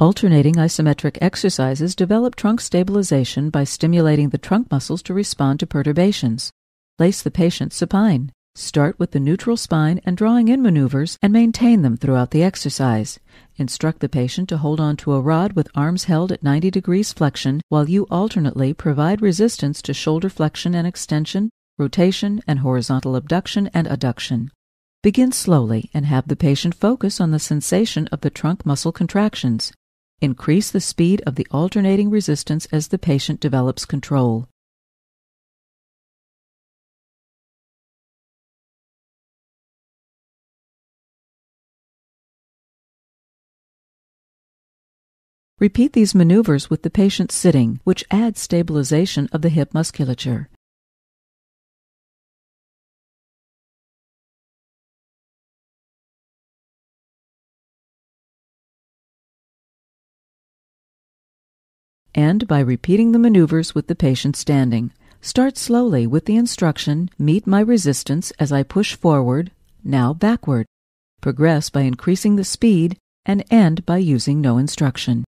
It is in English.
Alternating isometric exercises develop trunk stabilization by stimulating the trunk muscles to respond to perturbations. Place the patient supine. Start with the neutral spine and drawing in maneuvers and maintain them throughout the exercise. Instruct the patient to hold on to a rod with arms held at 90 degrees flexion while you alternately provide resistance to shoulder flexion and extension, rotation, and horizontal abduction and adduction. Begin slowly and have the patient focus on the sensation of the trunk muscle contractions. Increase the speed of the alternating resistance as the patient develops control. Repeat these maneuvers with the patient sitting, which adds stabilization of the hip musculature. and by repeating the maneuvers with the patient standing. Start slowly with the instruction, meet my resistance as I push forward, now backward. Progress by increasing the speed and end by using no instruction.